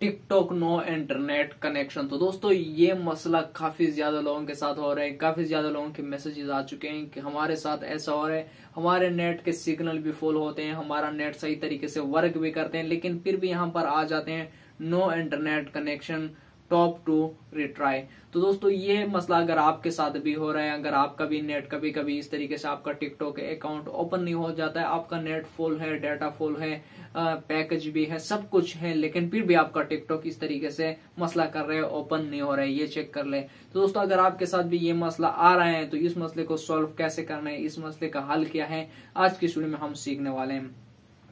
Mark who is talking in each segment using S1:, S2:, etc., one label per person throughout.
S1: TikTok no internet connection तो दोस्तों ये मसला काफी ज्यादा लोगों के साथ हो रहा है काफी ज्यादा लोगों के मैसेजेस आ चुके हैं कि हमारे साथ ऐसा हो रहा है हमारे नेट के सिग्नल भी फुल होते हैं हमारा नेट सही तरीके से वर्क भी करते हैं लेकिन फिर भी यहाँ पर आ जाते हैं no internet connection top to retry तो दोस्तों ये मसला अगर आपके साथ भी हो रहा है अगर आपका भी नेट कभी कभी इस तरीके से आपका टिकटॉक अकाउंट ओपन नहीं हो जाता है आपका नेट फुल है डाटा फुल है पैकेज भी है सब कुछ है लेकिन फिर भी आपका टिकटॉक इस तरीके से मसला कर रहे है ओपन नहीं हो रहा है ये चेक कर ले तो दोस्तों अगर आपके साथ भी ये मसला आ रहा है तो इस मसले को सॉल्व कैसे करना है इस मसले का हल क्या है आज की स्टूडियो में हम सीखने वाले हैं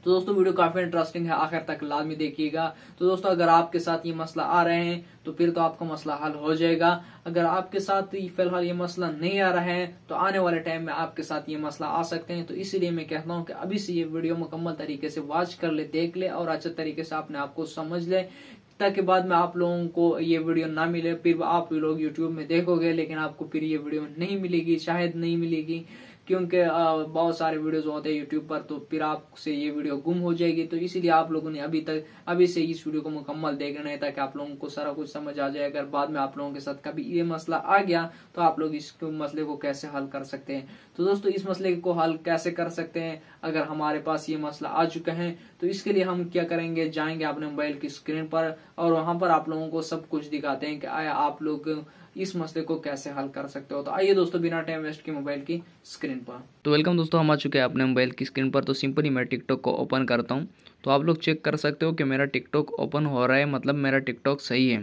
S1: तो दोस्तों वीडियो काफी इंटरेस्टिंग है आखिर तक लाजमी देखिएगा तो दोस्तों अगर आपके साथ ये मसला आ रहे हैं तो फिर तो आपका मसला हल हो जाएगा अगर आपके साथ फिलहाल ये मसला नहीं आ रहा है तो आने वाले टाइम में आपके साथ ये मसला आ सकते हैं तो इसीलिए मैं कहता हूँ कि अभी से ये वीडियो मुकम्मल तरीके से वॉच कर ले देख ले और अच्छे तरीके से आपने आपको समझ ले ताकि बाद में आप लोगों को ये वीडियो ना मिले फिर आप लोग यूट्यूब में देखोगे लेकिन आपको फिर ये वीडियो नहीं मिलेगी शायद नहीं मिलेगी क्योंकि बहुत सारे वीडियोस होते हैं यूट्यूब पर तो फिर आपसे ये वीडियो गुम हो जाएगी तो इसीलिए आप लोगों ने अभी तक अभी से इस वीडियो को मुकम्मल देखना है ताकि आप लोगों को सारा कुछ समझ आ जाए अगर बाद में आप लोगों के साथ कभी ये मसला आ गया तो आप लोग इस मसले को कैसे हल कर सकते हैं तो दोस्तों इस मसले को हल कैसे कर सकते हैं अगर हमारे पास ये मसला आ चुका है तो इसके लिए हम क्या करेंगे जाएंगे अपने मोबाइल की स्क्रीन पर और वहां पर आप लोगों को सब कुछ दिखाते हैं कि आया आप लोग इस मसले को कैसे हल कर सकते हो तो आइए दोस्तों बिना टाइम वेस्ट के मोबाइल की स्क्रीन पर तो वेलकम दोस्तों हम आ चुके हैं अपने मोबाइल की स्क्रीन पर तो सिंपली मैं टिकटॉक को ओपन करता हूँ तो आप लोग चेक कर सकते हो कि मेरा टिकटॉक ओपन हो रहा है मतलब मेरा टिकटॉक सही है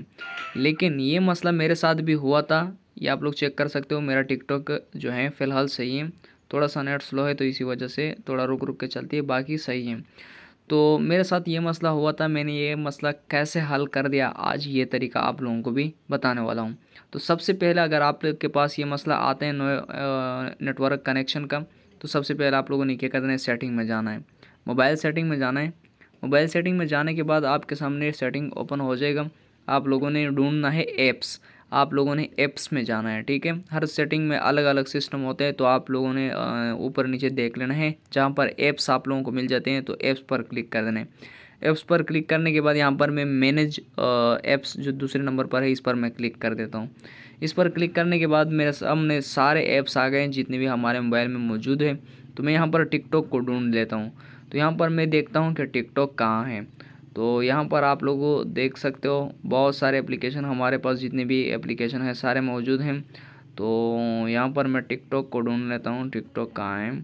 S1: लेकिन ये मसला मेरे साथ भी हुआ था ये आप लोग चेक कर सकते हो मेरा टिकटॉक जो है फ़िलहाल सही है थोड़ा सा नेट स्लो है तो इसी वजह से थोड़ा रुक रुक के चलती है बाकी सही है तो मेरे साथ ये मसला हुआ था मैंने ये मसला कैसे हल कर दिया आज ये तरीका आप लोगों को भी बताने वाला हूँ तो सबसे पहले अगर आप लोग के पास ये मसला आते हैं नेटवर्क कनेक्शन का तो सबसे पहले आप लोगों ने क्या करना है सेटिंग में जाना है मोबाइल सेटिंग में जाना है मोबाइल सेटिंग में जाने के बाद आपके सामने सेटिंग ओपन हो जाएगा आप लोगों ने ढूंढना है ऐप्स आप लोगों ने ऐप्स में जाना है ठीक है हर सेटिंग में अलग अलग सिस्टम होते हैं तो आप लोगों ने ऊपर नीचे देख लेना है जहाँ पर ऐप्स आप लोगों को मिल जाते हैं तो ऐप्स पर क्लिक कर देना है ऐप्स पर क्लिक करने के बाद यहाँ पर मैं मैनेज ऐप्स जो दूसरे नंबर पर है इस पर मैं क्लिक कर देता हूँ इस पर क्लिक करने के बाद मेरे सामने सारे ऐप्स आ गए हैं जितने भी हमारे मोबाइल में मौजूद हैं तो मैं यहाँ पर टिकटॉक को ढूंढ लेता हूँ तो यहाँ पर मैं देखता हूँ कि टिकटॉक कहाँ है तो यहाँ पर आप लोग देख सकते हो बहुत सारे एप्लीकेशन हमारे पास जितने भी एप्लीकेशन हैं सारे मौजूद हैं तो यहाँ पर मैं टिकटॉक को ढूंढ लेता हूँ टिकटॉक कहाँ है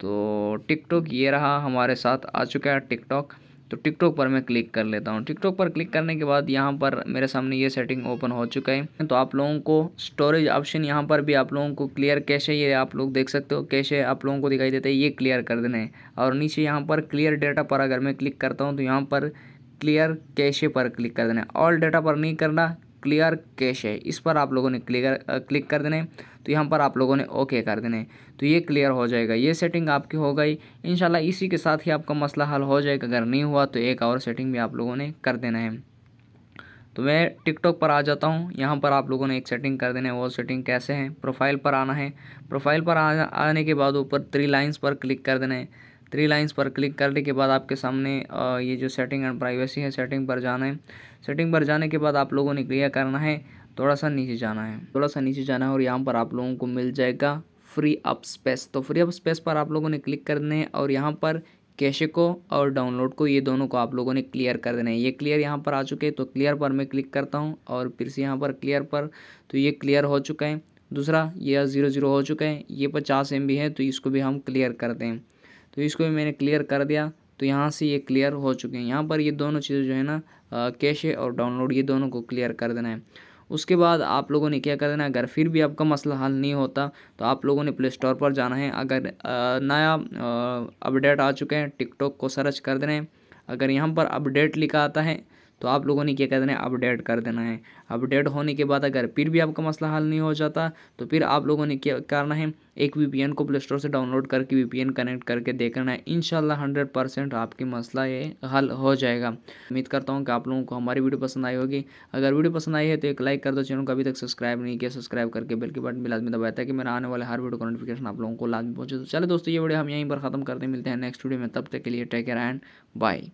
S1: तो टिकटॉक ये रहा हमारे साथ आ चुका है टिकटॉक तो टिकटॉक पर मैं क्लिक कर लेता हूँ टिकटॉक पर क्लिक करने के बाद यहाँ पर मेरे सामने ये सेटिंग ओपन हो चुका है तो आप लोगों को स्टोरेज ऑप्शन यहाँ पर भी आप लोगों को क्लियर कैसे ये आप लोग देख सकते हो कैसे आप लोगों को दिखाई देता है ये क्लियर कर देना है और नीचे यहाँ पर क्लियर डेटा पर अगर मैं क्लिक करता हूँ तो यहाँ पर क्लियर कैशे पर क्लिक कर देना है ऑल डेटा पर नहीं करना क्लियर कैश है इस पर आप लोगों ने क्लियर क्लिक कर देना है तो यहाँ पर आप लोगों ने ओके कर देना है तो ये क्लियर हो जाएगा ये सेटिंग आपकी हो गई इन इसी के साथ ही आपका मसला हल हो जाएगा अगर नहीं हुआ तो एक और सेटिंग भी आप लोगों ने कर देना है तो मैं टिकटॉक पर आ जाता हूँ यहाँ पर आप लोगों ने एक सेटिंग कर देना है वो सेटिंग कैसे हैं प्रोफाइल पर आना है प्रोफाइल पर आने के बाद ऊपर थ्री लाइन्स पर क्लिक कर देना है थ्री लाइंस पर क्लिक करने के बाद आपके सामने ये जो सेटिंग एंड प्राइवेसी है सेटिंग पर जाना है सेटिंग पर जाने के बाद आप लोगों ने क्लियर करना है थोड़ा सा नीचे जाना है थोड़ा सा नीचे जाना है और यहाँ पर आप लोगों को मिल जाएगा फ्री अप स्पेस तो फ्री अप स्पेस पर आप लोगों ने क्लिक करने है और यहाँ पर कैशे को और डाउनलोड को ये दोनों को आप लोगों ने क्लियर कर देना है ये क्लियर यहाँ पर आ चुके हैं तो क्लियर पर मैं क्लिक करता हूँ और फिर से यहाँ पर क्लियर पर तो ये क्लियर हो चुका है दूसरा ये ज़ीरो ज़ीरो हो चुका है ये पचास एम है तो इसको भी हम क्लियर करते हैं तो इसको भी मैंने क्लियर कर दिया तो यहाँ से ये क्लियर हो चुके हैं यहाँ पर ये दोनों चीज़ें जो है ना कैशे और डाउनलोड ये दोनों को क्लियर कर देना है उसके बाद आप लोगों ने क्या करना है अगर फिर भी आपका मसला हल नहीं होता तो आप लोगों ने प्ले स्टोर पर जाना है अगर नया अपडेट आ चुके हैं टिकटॉक को सर्च कर देना है अगर यहाँ पर अपडेट लिखा आता है तो आप लोगों ने क्या कर देना है अपडेट कर देना है अपडेट होने के बाद अगर फिर भी आपका मसला हल नहीं हो जाता तो फिर आप लोगों ने क्या करना है एक वीपीएन को प्ले स्टोर से डाउनलोड करके वीपीएन कनेक्ट करके देखना है इनशाला हंड्रेड परसेंट आपकी मसला ये हल हो जाएगा उम्मीद करता हूँ कि आप लोगों को हमारी वीडियो पसंद आई होगी अगर वीडियो पसंद आई है तो एक लाइक कर दो चैनल को अभी तक सब्सक्राइब नहीं किया सब्सक्राइब करके बिल के बटन भी लाजमी दबाया कि मेरा आने वाले हर वीडियो का नोटिफिकेशन आप लोगों को लाजमी पहुंचे तो चले दोस्तों ये वीडियो हम यहीं पर खत्म करते मिलते हैं नेक्स्ट वीडियो में तब तक के लिए टेक केयर एंड बाय